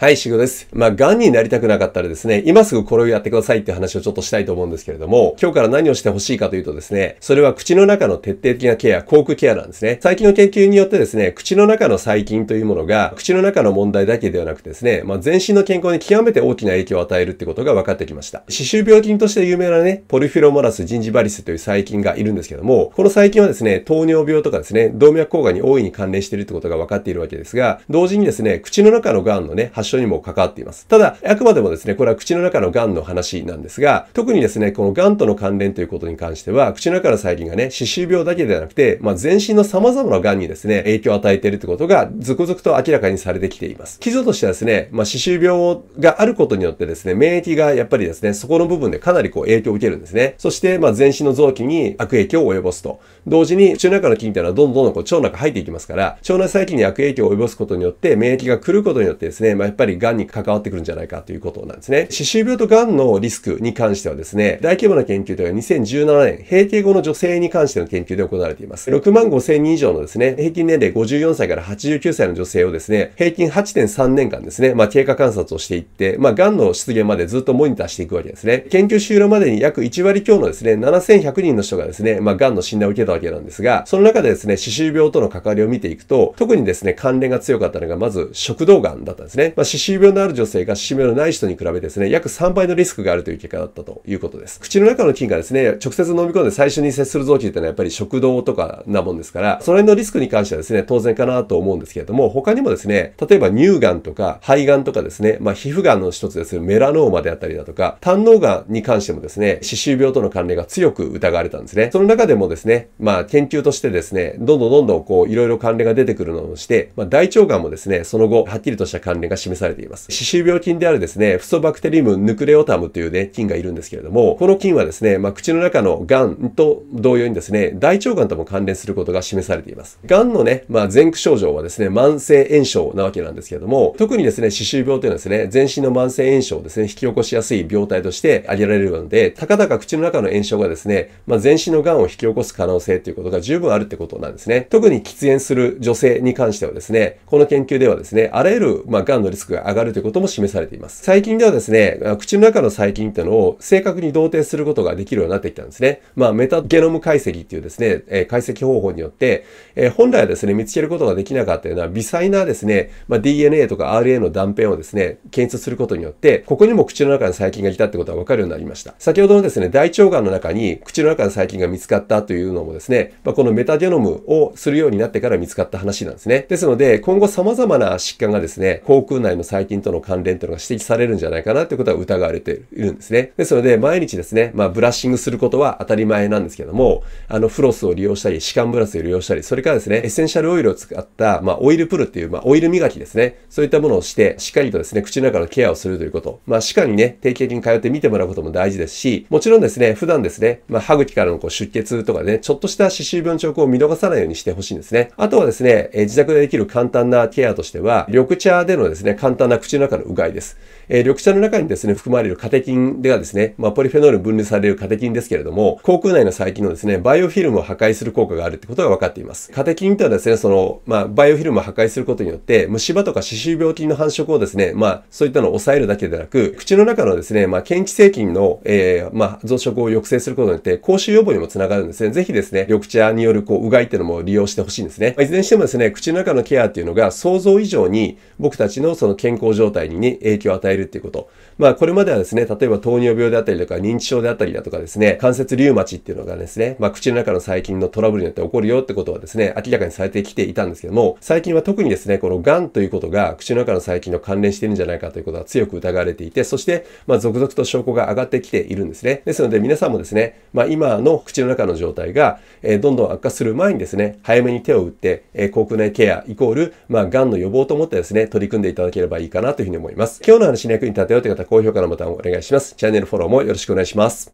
はい、仕事です。まあ、癌になりたくなかったらですね、今すぐこれをやってくださいって話をちょっとしたいと思うんですけれども、今日から何をしてほしいかというとですね、それは口の中の徹底的なケア、口腔ケアなんですね。最近の研究によってですね、口の中の細菌というものが、口の中の問題だけではなくてですね、まあ、全身の健康に極めて大きな影響を与えるってことが分かってきました。歯周病菌として有名なね、ポリフィロモラス・ジンジバリスという細菌がいるんですけども、この細菌はですね、糖尿病とかですね、動脈硬化に大いに関連しているってことが分かっているわけですが、同時にですね、口の中の癌のね、症にも関わっています。ただ、あくまでもですね、これは口の中の癌の話なんですが、特にですね、この癌との関連ということに関しては、口の中の細菌がね、歯周病だけではなくて、まあ、全身の様々な癌にですね、影響を与えているということが、続々と明らかにされてきています。基礎としてはですね、まあ、歯周病があることによってですね、免疫がやっぱりですね、そこの部分でかなりこう影響を受けるんですね。そして、まあ、全身の臓器に悪影響を及ぼすと。同時に、口の中の菌っていうのはどんどんどんどんこう腸の中入っていきますから、腸内細菌に悪影響を及ぼすことによって、免疫が来ることによってですね、まあ、ぱり癌に関わってくるんじゃないかということなんですね。歯周病と癌のリスクに関してはですね、大規模な研究では2017年、閉経後の女性に関しての研究で行われています。6万5千人以上のですね、平均年齢54歳から89歳の女性をですね、平均8.3年間ですね、まあ、経過観察をしていって、まあ、癌の出現までずっとモニターしていくわけですね。研究終了までに約1割強のですね、7100人の人がですね、まあ、癌の診断を受けたわけなんですが、その中でですね、歯周病との関わりを見ていくと、特にですね、関連が強かったのが、まず食道癌だったんですね。まあ歯周病のある女性が歯周病のない人に比べてですね、約3倍のリスクがあるという結果だったということです。口の中の菌がですね、直接飲み込んで最初に接する臓器っていうのはやっぱり食道とかなもんですから、その辺のリスクに関してはですね、当然かなと思うんですけれども、他にもですね、例えば乳がんとか肺がんとかですね、まあ皮膚がんの一つですメラノーマであったりだとか、胆のうがんに関してもですね、歯周病との関連が強く疑われたんですね。その中でもですね、まあ研究としてですね、どんどんどんどんこういろいろ関連が出てくるのをして、まあ大腸がんもですね、その後はっきりとした関連が示されています。歯周病菌であるですね、フソバクテリウムヌクレオタムというね、菌がいるんですけれども、この菌はですね、まあ、口の中の癌と同様にですね、大腸癌とも関連することが示されています。癌のね、まあ、前駆症状はですね、慢性炎症なわけなんですけれども、特にですね、歯周病というのはですね、全身の慢性炎症をですね、引き起こしやすい病態として挙げられるので、たかだか口の中の炎症がですね、まあ、全身の癌を引き起こす可能性ということが十分あるってことなんですね。特に喫煙する女性に関してはですね、この研究ではですね、あらゆる、まあ、癌のリスククが上がるということも示されています。最近ではですね、口の中の細菌っていうのを正確に同定することができるようになってきたんですね。まあ、メタゲノム解析っていうですね、え解析方法によって、え本来はですね、見つけることができなかったような微細なですね、まあ、DNA とか RNA の断片をですね、検出することによって、ここにも口の中の細菌がいたってことがわかるようになりました。先ほどのですね、大腸がんの中に口の中の細菌が見つかったというのもですね、まあ、このメタゲノムをするようになってから見つかった話なんですね。ですので、今後様々な疾患がですね、口腔内内の細菌との関連っていうのが指摘されるんじゃないかなということは疑われているんですね。ですので、毎日ですね、まあ、ブラッシングすることは当たり前なんですけども、あの、フロスを利用したり、歯間ブラシを利用したり、それからですね、エッセンシャルオイルを使った、まあ、オイルプルっていう、まあ、オイル磨きですね。そういったものをして、しっかりとですね、口の中のケアをするということ。まあ、歯科にね、定期的に通って見てもらうことも大事ですし、もちろんですね、普段ですね、まあ、歯茎からのこう出血とかね、ちょっとした歯周病の兆候を見逃さないようにしてほしいんですね。あとはですね、え自宅でできる簡単なケアとしては、緑茶でのですね、簡単な口の中のうがいです。えー、緑茶の中にですね、含まれるカテキンではですね、まあ、ポリフェノール分類されるカテキンですけれども、口腔内の細菌のですね、バイオフィルムを破壊する効果があるってことが分かっています。カテキンとはですね、その、まあ、バイオフィルムを破壊することによって、虫歯とか歯周病菌の繁殖をですね、まあ、そういったのを抑えるだけでなく、口の中のですね、まあ、検知性菌の、えー、まあ、増殖を抑制することによって、口臭予防にもつながるんですね。ぜひですね、緑茶によるこう、うがいっていうのも利用してほしいんですね。まあ、いずれにしてもですね、口の中のケアっていうのが想像以上に僕たちのそのその健康状態に、影響を与えるっていうこと。まあ、これまではですね、例えば糖尿病であったりとか、認知症であったりだとかですね、関節リウマチっていうのがですね、まあ、口の中の細菌のトラブルによって起こるよってことはですね、明らかにされてきていたんですけども、最近は特にですね、この癌ということが口の中の細菌の関連してるんじゃないかということは強く疑われていて、そして、まあ、続々と証拠が上がってきているんですね。ですので、皆さんもですね、まあ、今の口の中の状態が、えー、どんどん悪化する前にですね、早めに手を打って、えー、口腔内ケアイコール、まあ、癌の予防と思ってですね、取り組んでいただけければいいかなというふうに思います。今日の話に役に立てようという方、高評価のボタンをお願いします。チャンネルフォローもよろしくお願いします。